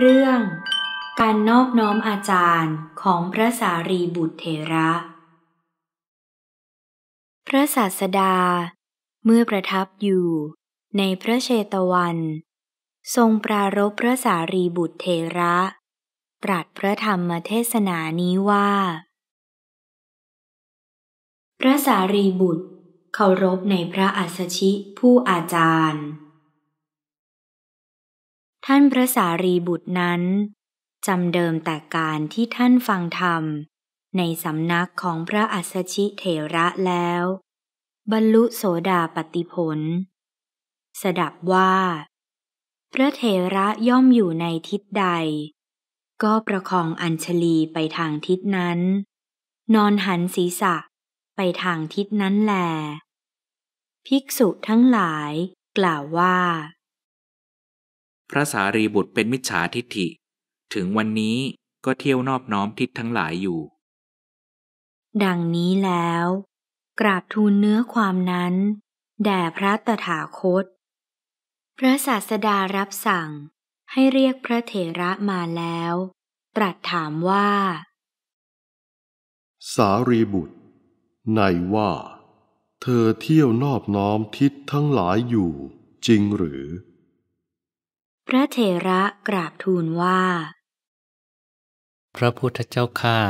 เรื่องการนอบน้อมอาจารย์ของพระสารีบุตรเถระ พระศาสดาเมื่อประทับอยู่ในพระเชตวัน ทรงปรารบพระสารีบุตรเถระตรัสพระธรรมเทศนานี้ว่า พระสารีบุตรเคารพในพระอัศชิผู้อาจารย์ท่านพระสารีบุตรนั้นจำเดิมแต่การที่ท่านฟังธรรม ในสำนักของพระอัสสชิเถระแล้ว บรรลุโสดาปติผล สดับว่า พระเถระย่อมอยู่ในทิศใด ก็ประคองอัญชลีไปทางทิศนั้น นอนหันศีรษะไปทางทิศนั้นแล ภิกษุทั้งหลายกล่าวว่าพระสารีบุตรเป็นมิจฉาทิฏฐิ ถึงวันนี้ก็เที่ยวนอบน้อมทิศทั้งหลายอยู่ ดังนี้แล้ว กราบทูลเนื้อความนั้น แด่พระตถาคต พระศาสดารับสั่งให้เรียกพระเถระมาแล้ว ตรัสถามว่า สารีบุตรในว่า เธอเที่ยวนอบน้อมทิศทั้งหลายอยู่ จริงหรือระเถระกราบทูลว่า พระพุทธเจ้าข้า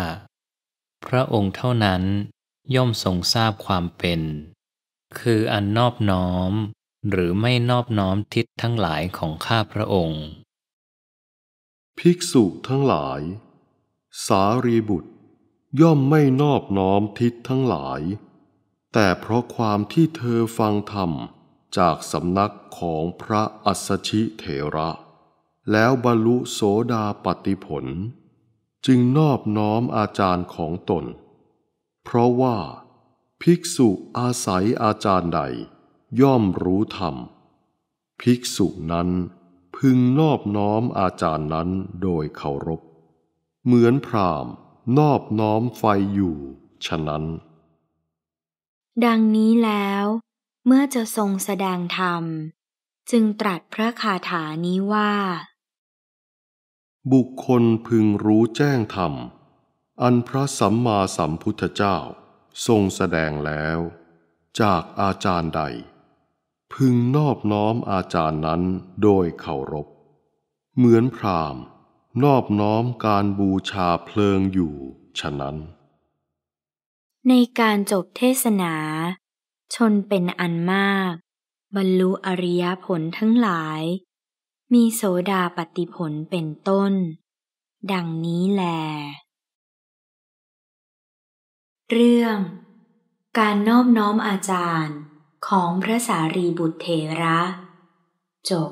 พระองค์เท่านั้นย่อมทรงทราบความเป็น คืออันนอบน้อมหรือไม่นอบน้อมทิศทั้งหลายของข้าพระองค์ ภิกษุทั้งหลาย สารีบุตรย่อมไม่นอบน้อมทิศทั้งหลาย แต่เพราะความที่เธอฟังธรรมจากสำนักของพระอัสชิเถระ แล้วบรรลุโสดาปติผล จึงนอบน้อมอาจารย์ของตน เพราะว่าภิกษุอาศัยอาจารย์ใด ย่อมรู้ธรรม ภิกษุนั้นพึงนอบน้อมอาจารย์นั้นโดยเคารพ เหมือนพรามนอบน้อมไฟอยู่ฉะนั้น ดังนี้แล้วเมื่อจะทรงแสดงธรรม จึงตรัสพระคาถานี้ว่า บุคคลพึงรู้แจ้งธรรม อันพระสัมมาสัมพุทธเจ้าทรงแสดงแล้ว จากอาจารย์ใด พึงนอบน้อมอาจารย์นั้นโดยเคารพเหมือนพราหมณ์นอบน้อมการบูชาเพลิงอยู่ฉะนั้น ในการจบเทศนาชนเป็นอันมาก บรรลุอริยผลทั้งหลาย มีโสดาปติผลเป็นต้น ดังนี้แล เรื่อง การนอบน้อมอาจารย์ของพระสารีบุตรเถระจบ